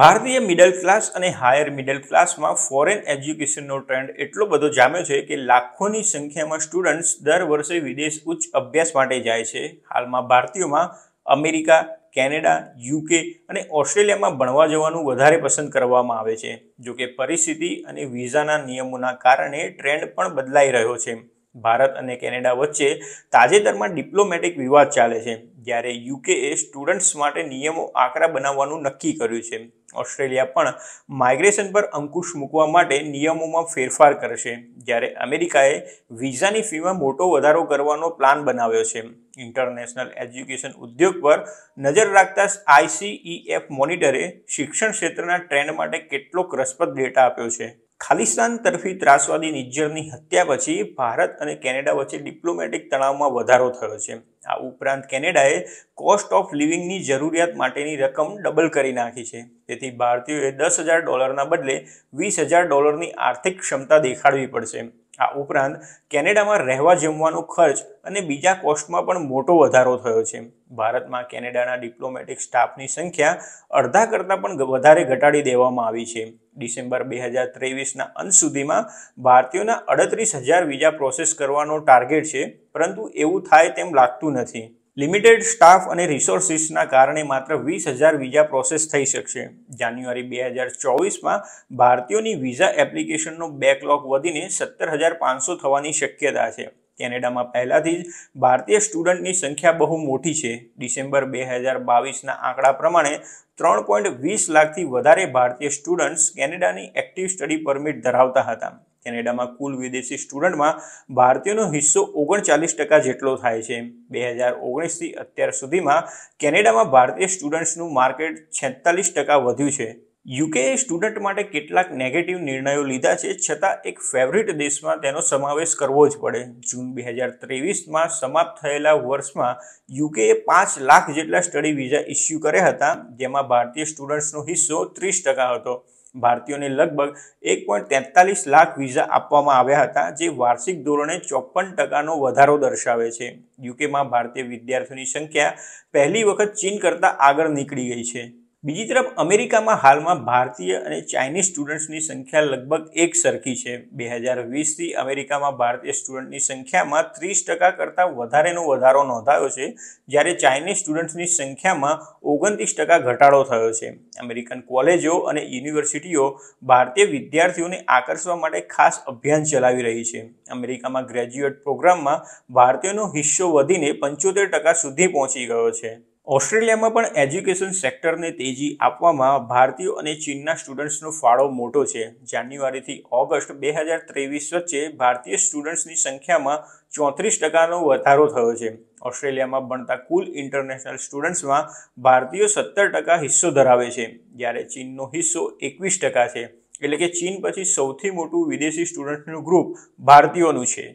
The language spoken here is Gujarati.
ભારતીય મિડલ ક્લાસ અને હાયર મિડલ ક્લાસમાં ફોરેન એજ્યુકેશનનો ટ્રેન્ડ એટલો બધો જામ્યો છે કે લાખોની સંખ્યામાં સ્ટુડન્ટ્સ દર વર્ષે વિદેશ ઉચ્ચ અભ્યાસ માટે જાય છે હાલમાં ભારતીયોમાં અમેરિકા કેનેડા યુકે અને ઓસ્ટ્રેલિયામાં ભણવા જવાનું વધારે પસંદ કરવામાં આવે છે જોકે પરિસ્થિતિ અને વિઝાના નિયમોના કારણે ટ્રેન્ડ પણ બદલાઈ રહ્યો છે ભારત અને કેનેડા વચ્ચે તાજેતરમાં ડિપ્લોમેટિક વિવાદ ચાલે છે જ્યારે યુકેએ સ્ટુડન્ટ્સ માટે નિયમો આકરા બનાવવાનું નક્કી કર્યું છે ઓસ્ટ્રેલિયા પણ માઇગ્રેશન પર અંકુશ મૂકવા માટે નિયમોમાં ફેરફાર કરશે જ્યારે અમેરિકાએ વિઝાની ફીમાં મોટો વધારો કરવાનો પ્લાન બનાવ્યો છે ઇન્ટરનેશનલ એજ્યુકેશન ઉદ્યોગ પર નજર રાખતા આઈસીઈએફ મોનિટરે શિક્ષણ ક્ષેત્રના ટ્રેન્ડ માટે કેટલોક રસપ્રદ ડેટા આપ્યો છે ખાલિસ્તાન તરફી ત્રાસવાદી નિજ્જરની હત્યા પછી ભારત અને કેનેડા વચ્ચે ડિપ્લોમેટિક તણાવમાં વધારો થયો છે આ ઉપરાંત કેનેડાએ કોસ્ટ ઓફ લિવિંગની જરૂરિયાત માટેની રકમ ડબલ કરી નાખી છે તેથી ભારતીયોએ દસ હજાર ડોલરના બદલે વીસ હજાર ડોલરની આર્થિક ક્ષમતા દેખાડવી પડશે આ ઉપરાંત કેનેડામાં રહેવા જમવાનો ખર્ચ અને બીજા કોસ્ટમાં પણ મોટો વધારો થયો છે ભારતમાં કેનેડાના ડિપ્લોમેટિક સ્ટાફની સંખ્યા અડધા કરતાં પણ વધારે ઘટાડી દેવામાં આવી છે ડિસેમ્બર બે હજાર ત્રેવીસના અંત સુધીમાં ભારતીયોના અડત્રીસ હજાર વિઝા પ્રોસેસ કરવાનો ટાર્ગેટ છે પરંતુ એવું થાય તેમ લાગતું નથી લિમિટેડ સ્ટાફ અને રિસોર્સિસના કારણે માત્ર વીસ હજાર વિઝા પ્રોસેસ થઈ શકશે જાન્યુઆરી બે હજાર ચોવીસમાં ભારતીયોની વિઝા એપ્લિકેશનનો બેકલોગ વધીને સત્તર હજાર પાંચસો થવાની શક્યતા છે કેનેડામાં પહેલાથી જ ભારતીય સ્ટુડન્ટની સંખ્યા બહુ મોટી છે ડિસેમ્બર બે હજાર બાવીસના આંકડા પ્રમાણે ત્રણ પોઈન્ટ વીસ લાખથી વધારે ભારતીય સ્ટુડન્ટ્સ કેનેડાની એક્ટિવ સ્ટડી પરમિટ ધરાવતા હતા કેનેડામાં કુલ વિદેશી સ્ટુડન્ટમાં ભારતીયોનો હિસ્સો ઓગણચાલીસ ટકા જેટલો થાય છે બે હજાર ઓગણીસથી અત્યાર સુધીમાં કેનેડામાં ભારતીય સ્ટુડન્ટ્સનું માર્કેટ છેતાલીસ ટકા વધ્યું છે યુકેએ સ્ટુડન્ટ માટે કેટલાક નેગેટિવ નિર્ણયો લીધા છે છતાં એક ફેવરિટ દેશમાં તેનો સમાવેશ કરવો જ પડે જૂન બે હજાર ત્રેવીસમાં સમાપ્ત થયેલા વર્ષમાં યુકેએ પાંચ લાખ જેટલા સ્ટડી વિઝા ઇસ્યુ કર્યા હતા જેમાં ભારતીય સ્ટુડન્ટ્સનો હિસ્સો ત્રીસ ટકા હતો ભારતીયોને લગભગ એક પોઈન્ટ તેતાલીસ લાખ વિઝા આપવામાં આવ્યા હતા જે વાર્ષિક ધોરણે ચોપન ટકાનો વધારો દર્શાવે છે યુકેમાં ભારતીય વિદ્યાર્થીઓની સંખ્યા પહેલી વખત ચીન કરતાં આગળ નીકળી ગઈ છે બીજી તરફ અમેરિકામાં હાલમાં ભારતીય અને ચાઇનીઝ સ્ટુડન્ટ્સની સંખ્યા લગભગ એક સરખી છે બે હજાર વીસથી અમેરિકામાં ભારતીય સ્ટુડન્ટની સંખ્યામાં ત્રીસ ટકા કરતાં વધારેનો વધારો નોંધાયો છે જ્યારે ચાઇનીઝ સ્ટુડન્ટ્સની સંખ્યામાં ઓગણત્રીસ ટકા ઘટાડો થયો છે અમેરિકન કોલેજો અને યુનિવર્સિટીઓ ભારતીય વિદ્યાર્થીઓને આકર્ષવા માટે ખાસ અભિયાન ચલાવી રહી છે અમેરિકામાં ગ્રેજ્યુએટ પ્રોગ્રામમાં ભારતીયોનો હિસ્સો વધીને પંચોતેર ટકા સુધી પહોંચી ગયો છે ઓસ્ટ્રેલિયામાં પણ એજ્યુકેશન સેક્ટરને તેજી આપવામાં ભારતીયો અને ચીનના સ્ટુડન્ટ્સનો ફાળો મોટો છે જાન્યુઆરીથી ઓગસ્ટ બે હજાર ત્રેવીસ વચ્ચે ભારતીય સ્ટુડન્ટ્સની સંખ્યામાં ચોત્રીસ ટકાનો વધારો થયો છે ઓસ્ટ્રેલિયામાં ભણતા કુલ ઇન્ટરનેશનલ સ્ટુડન્ટ્સમાં ભારતીયો સત્તર ટકા હિસ્સો ધરાવે છે જ્યારે ચીનનો હિસ્સો એકવીસ ટકા છે એટલે કે ચીન પછી સૌથી મોટું વિદેશી સ્ટુડન્ટ્સનું ગ્રુપ ભારતીયોનું છે